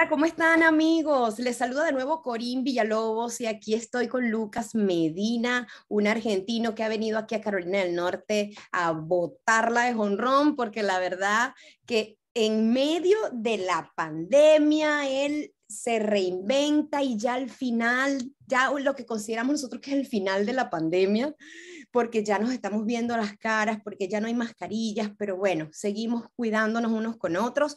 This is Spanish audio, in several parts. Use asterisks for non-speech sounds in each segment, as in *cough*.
Hola, ¿cómo están amigos? Les saluda de nuevo Corín Villalobos y aquí estoy con Lucas Medina, un argentino que ha venido aquí a Carolina del Norte a la de jonrón porque la verdad que en medio de la pandemia él se reinventa y ya al final, ya lo que consideramos nosotros que es el final de la pandemia, porque ya nos estamos viendo las caras, porque ya no hay mascarillas, pero bueno, seguimos cuidándonos unos con otros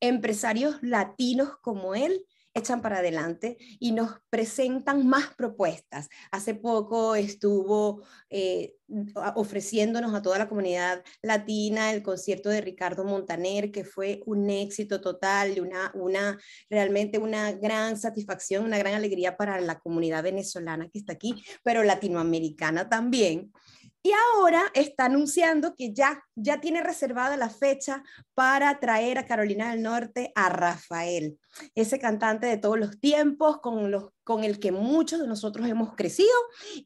empresarios latinos como él echan para adelante y nos presentan más propuestas. Hace poco estuvo eh, ofreciéndonos a toda la comunidad latina el concierto de Ricardo Montaner, que fue un éxito total, una, una, realmente una gran satisfacción, una gran alegría para la comunidad venezolana que está aquí, pero latinoamericana también. Y ahora está anunciando que ya, ya tiene reservada la fecha para traer a Carolina del Norte a Rafael, ese cantante de todos los tiempos con, los, con el que muchos de nosotros hemos crecido.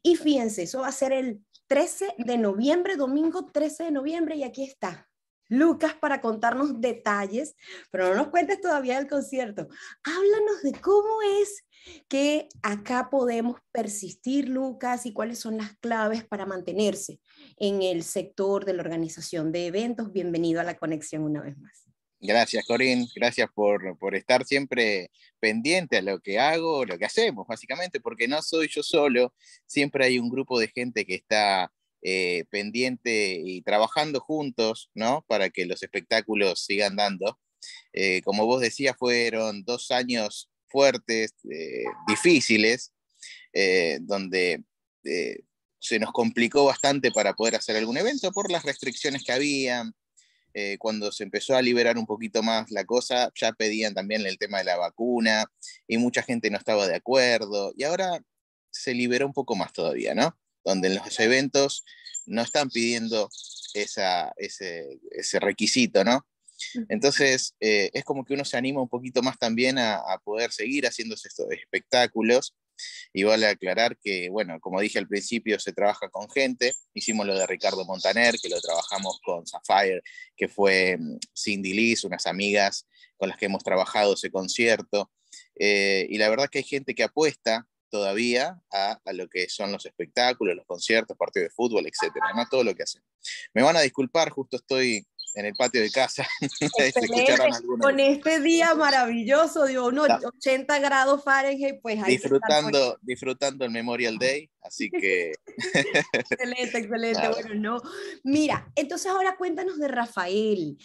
Y fíjense, eso va a ser el 13 de noviembre, domingo 13 de noviembre, y aquí está. Lucas para contarnos detalles, pero no nos cuentes todavía del concierto. Háblanos de cómo es que acá podemos persistir, Lucas, y cuáles son las claves para mantenerse en el sector de la organización de eventos. Bienvenido a la conexión una vez más. Gracias, Corín. Gracias por, por, estar siempre pendiente a lo que hago, lo que hacemos, básicamente, porque no soy yo solo. Siempre hay un grupo de gente que está eh, pendiente y trabajando juntos, ¿no? Para que los espectáculos sigan dando. Eh, como vos decías, fueron dos años fuertes, eh, difíciles, donde se nos complicó bastante para poder hacer algún evento por las restricciones que había. cuando se empezó a liberar un poquito más la cosa, ya pedían también el tema de la vacuna y mucha gente no estaba de acuerdo. Y ahora se liberó un poco más todavía, ¿no? donde los eventos no están pidiendo ese, requisito, ¿no? Entonces, eh, es como que uno se anima un poquito más también a, poder seguir haciéndose estos espectáculos. Y vale aclarar que, bueno, como dije al principio, se trabaja con gente. Hicimos lo de Ricardo Montaner, que lo trabajamos con Sapphire, que fue mm, Cindy Liz, unas amigas con las que hemos trabajado ese concierto. Eh, y la verdad que hay gente que apuesta todavía a, lo que son los espectáculos, los conciertos, partidos de fútbol, etcétera, ¿no? Todo lo que hacen. Me van a disculpar, justo estoy en el patio de casa. *laughs* con este día maravilloso, digo, 80 grados Fahrenheit, pues ahí disfrutando, disfrutando el Memorial Day, así que *laughs* excelente, excelente. Bueno, no. Mira, entonces ahora cuéntanos de Rafael.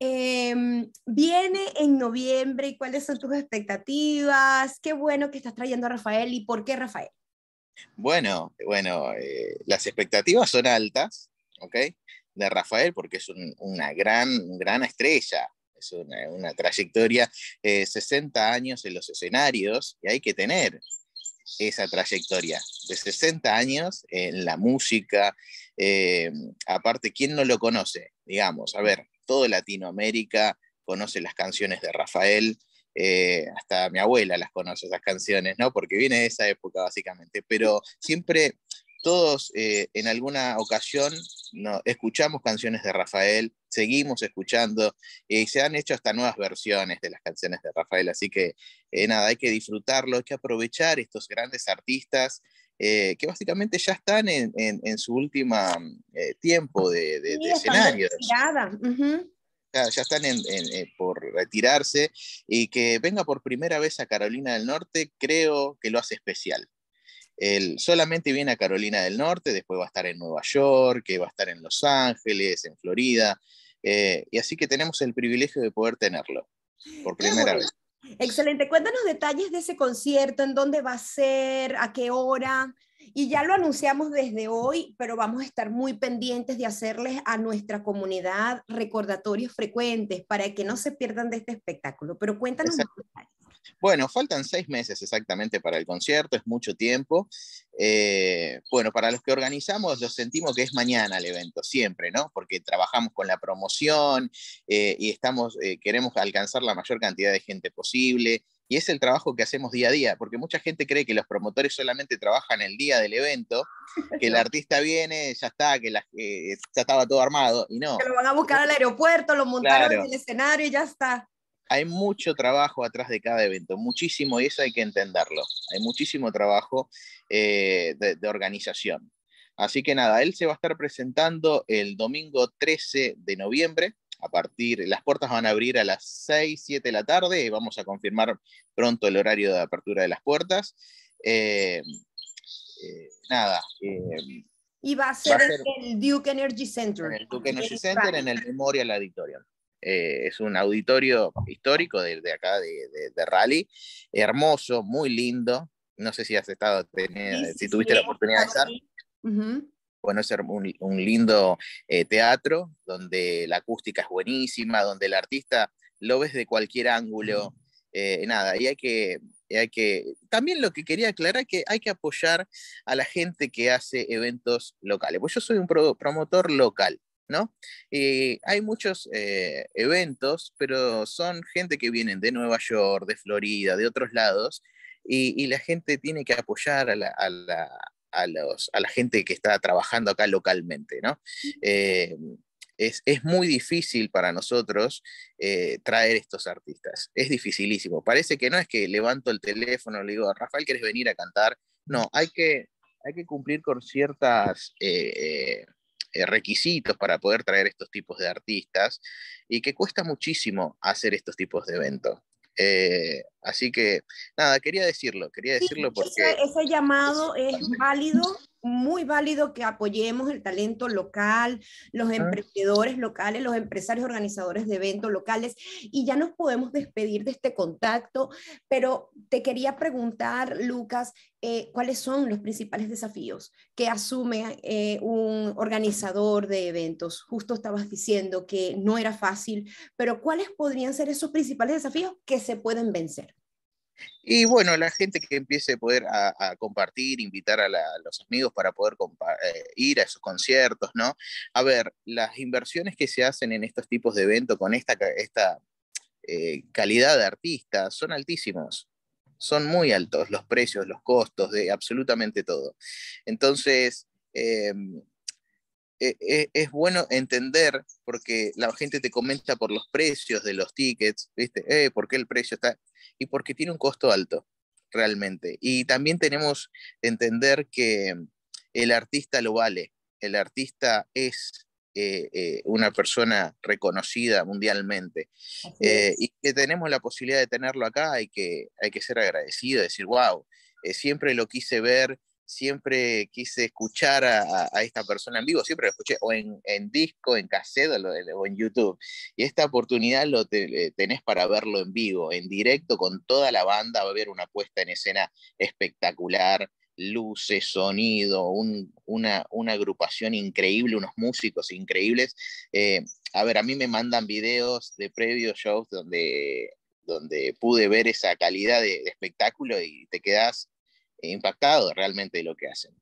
Em, viene en noviembre y cuáles son tus expectativas. Qué bueno que estás trayendo a Rafael y por qué Rafael. Bueno, bueno, eh, las expectativas son altas, ¿ok? De Rafael porque es una gran, gran estrella, es una, una trayectoria, 60 eh, años en los escenarios y hay que tener esa trayectoria de 60 años en la música. Eh, aparte, ¿quién no lo conoce? Digamos, a ver, toda Latinoamérica conoce las canciones de Rafael, eh, hasta mi abuela las conoce esas canciones, ¿no? Porque viene de esa época básicamente, pero siempre todos eh, en alguna ocasión no, escuchamos canciones de Rafael, seguimos escuchando y se han hecho hasta nuevas versiones de las canciones de Rafael, así que eh, nada, hay que disfrutarlo, hay que aprovechar estos grandes artistas eh, que básicamente ya están en, su último eh, tiempo de, escenario. ya, están eh, por retirarse y que venga por primera vez a Carolina del Norte, creo que lo hace especial. Él solamente viene a Carolina del Norte, después va a estar en Nueva York, que va a estar en Los Ángeles, en Florida, y así que tenemos el privilegio de poder tenerlo por primera vez. Excelente. Cuéntanos detalles de ese concierto, en dónde va a ser, a qué hora. Y ya lo anunciamos desde hoy, pero vamos a estar muy pendientes de hacerles a nuestra comunidad recordatorios frecuentes para que no se pierdan de este espectáculo. Pero cuéntanos detalles. Bueno, faltan seis meses exactamente para el concierto, es mucho tiempo. Eh, bueno, para los que organizamos, lo sentimos que es mañana el evento, siempre, ¿no? Porque trabajamos con la promoción eh, y estamos, eh, queremos alcanzar la mayor cantidad de gente posible. Y es el trabajo que hacemos día a día, porque mucha gente cree que los promotores solamente trabajan el día del evento, que el artista viene, ya está, que ya estaba todo armado, y no. Que lo van a buscar al aeropuerto, lo montaron en el escenario y ya está hay mucho trabajo atrás de cada evento, muchísimo, y eso hay que entenderlo. Hay muchísimo trabajo eh, de, organización. Así que nada, él se va a estar presentando el domingo 13 de noviembre. A partir, las puertas van a abrir a las 6, 7 de la tarde. Y vamos a confirmar pronto el horario de apertura de las puertas. Eh, eh, nada. y va a ser, el Duke Energy Center. En el Duke Energy Center, en el Memorial Auditorium. Eh, es un auditorio histórico de, acá, de, rally, hermoso, muy lindo. No sé si has estado, si tuviste la oportunidad de estar. Bueno, es un, lindo eh, teatro donde la acústica es buenísima, donde el artista lo ves de cualquier ángulo. Eh, nada, y hay que, hay que... También lo que quería aclarar que hay que apoyar a la gente que hace eventos locales. Pues yo soy un promotor local. ¿no? y eh, hay muchos eh, eventos, pero son gente que vienen de Nueva York, de Florida, de otros lados, y, la gente tiene que apoyar a la, los, a la, gente que está trabajando acá localmente, ¿no? Eh, es, muy difícil para nosotros traer estos artistas. Es dificilísimo. Parece que no es que levanto el teléfono, y le digo, Rafael, ¿quieres venir a cantar? No, hay que, hay que cumplir con ciertas eh, requisitos para poder traer estos tipos de artistas y que cuesta muchísimo hacer estos tipos de eventos. Eh, así que, nada, quería decirlo, quería decirlo porque... ese llamado es válido muy válido que apoyemos el talento local, los ah. emprendedores locales, los empresarios organizadores de eventos locales y ya nos podemos despedir de este contacto, pero te quería preguntar, Lucas, eh, ¿cuáles son los principales desafíos que asume eh, un organizador de eventos? Justo estabas diciendo que no era fácil, pero ¿cuáles podrían ser esos principales desafíos que se pueden vencer? Y bueno, la gente que empiece a poder a, compartir, invitar a, los amigos para poder eh, ir a esos conciertos, ¿no? A ver, las inversiones que se hacen en estos tipos de eventos con esta, esta eh, calidad de artistas son altísimos. Son muy altos los precios, los costos de absolutamente todo. Entonces, em, e, e, es bueno entender, porque la gente te comenta por los precios de los tickets, ¿viste? Eh, ¿Por qué el precio está? Y porque tiene un costo alto, realmente. Y también tenemos que entender que el artista lo vale. El artista es eh, eh, una persona reconocida mundialmente. y que tenemos la posibilidad de tenerlo acá, hay que, hay que ser agradecido, decir, wow, siempre lo quise ver siempre quise escuchar a, esta persona en vivo, siempre lo escuché o en, disco, en cassette eh, o, en YouTube. Y esta oportunidad lo eh, tenés para verlo en vivo, en directo con toda la banda, va a haber una puesta en escena espectacular, luces, sonido, una, agrupación increíble, unos músicos increíbles. Eh, a ver, a mí me mandan videos de previos shows donde donde pude ver esa calidad de, espectáculo y te quedas impactado realmente lo que hacen.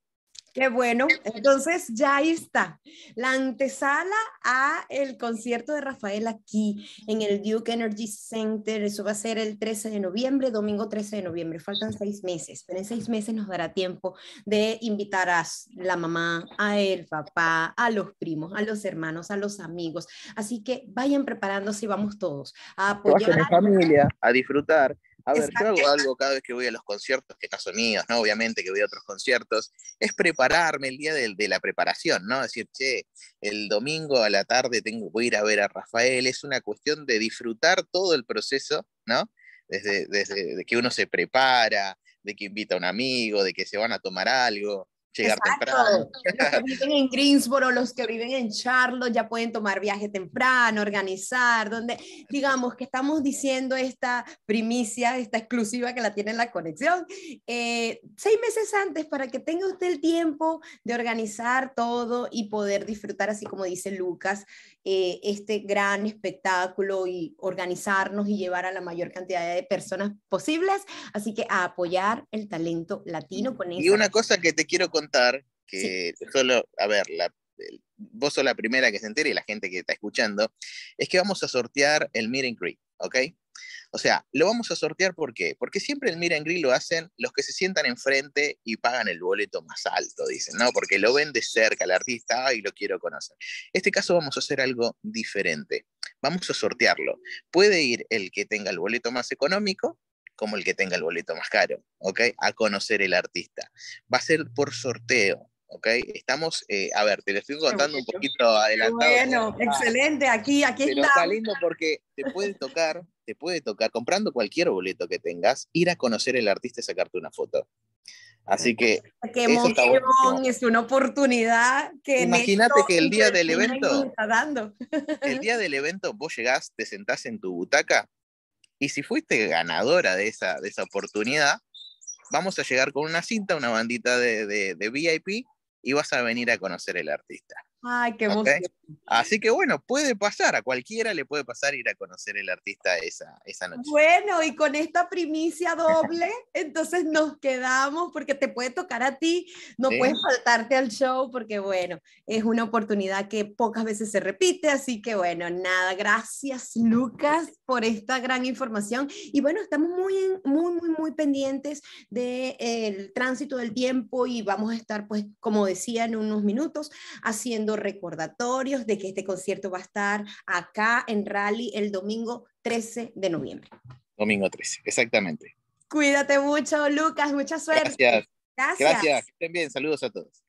Qué bueno, entonces ya ahí está, la antesala a el concierto de Rafael aquí en el Duke Energy Center, eso va a ser el 13 de noviembre, domingo 13 de noviembre, faltan seis meses, pero en seis meses nos dará tiempo de invitar a la mamá, a el papá, a los primos, a los hermanos, a los amigos, así que vayan preparándose y vamos todos a apoyar. A la familia, a disfrutar a ver, yo hago algo cada vez que voy a los conciertos, que no son míos, ¿no? Obviamente que voy a otros conciertos, es prepararme el día de, la preparación, ¿no? Decir, che, el domingo a la tarde tengo, voy a ir a ver a Rafael, es una cuestión de disfrutar todo el proceso, ¿no? Desde, desde de que uno se prepara, de que invita a un amigo, de que se van a tomar algo, llegar Exacto. temprano. Los que viven en Greensboro, los que viven en Charlotte ya pueden tomar viaje temprano, organizar, donde digamos que estamos diciendo esta primicia, esta exclusiva que la tiene la conexión, eh, seis meses antes para que tenga usted el tiempo de organizar todo y poder disfrutar, así como dice Lucas, eh, este gran espectáculo y organizarnos y llevar a la mayor cantidad de personas posibles. Así que a apoyar el talento latino con eso. Y una cosa que te quiero contar que solo, a ver, la, vos sos la primera que se entere y la gente que está escuchando, es que vamos a sortear el Meet and ¿ok? O sea, lo vamos a sortear ¿por qué? Porque siempre el Meet and lo hacen los que se sientan enfrente y pagan el boleto más alto, dicen, ¿no? Porque lo ven de cerca el artista y lo quiero conocer. este caso vamos a hacer algo diferente. Vamos a sortearlo. Puede ir el que tenga el boleto más económico como el que tenga el boleto más caro, ¿ok? A conocer el artista. Va a ser por sorteo, ¿ok? Estamos, eh, a ver, te lo estoy contando un poquito adelantado. Bueno, excelente, aquí, aquí está. está lindo porque te puede tocar, te puede tocar, comprando cualquier boleto que tengas, ir a conocer el artista y sacarte una foto. Así que... Qué emoción, es una oportunidad que... Imagínate que el día del evento... Dando. el día del evento vos llegás, te sentás en tu butaca y si fuiste ganadora de esa, de esa oportunidad, vamos a llegar con una cinta, una bandita de, VIP y vas a venir a conocer el artista. Ay, Así que bueno, puede pasar, a cualquiera le puede pasar ir a conocer el artista esa, esa noche. Bueno, y con esta primicia doble, *laughs* entonces nos quedamos porque te puede tocar a ti, no puedes faltarte al show porque bueno, es una oportunidad que pocas veces se repite, así que bueno, nada, gracias Lucas por esta gran información y bueno, estamos muy, muy, muy, muy pendientes del eh, tránsito del tiempo y vamos a estar pues, como decía, en unos minutos haciendo recordatorios de que este concierto va a estar acá en Rally el domingo 13 de noviembre. Domingo 13, exactamente. Cuídate mucho, Lucas, mucha suerte. Gracias. Gracias. Gracias. Que estén bien. Saludos a todos.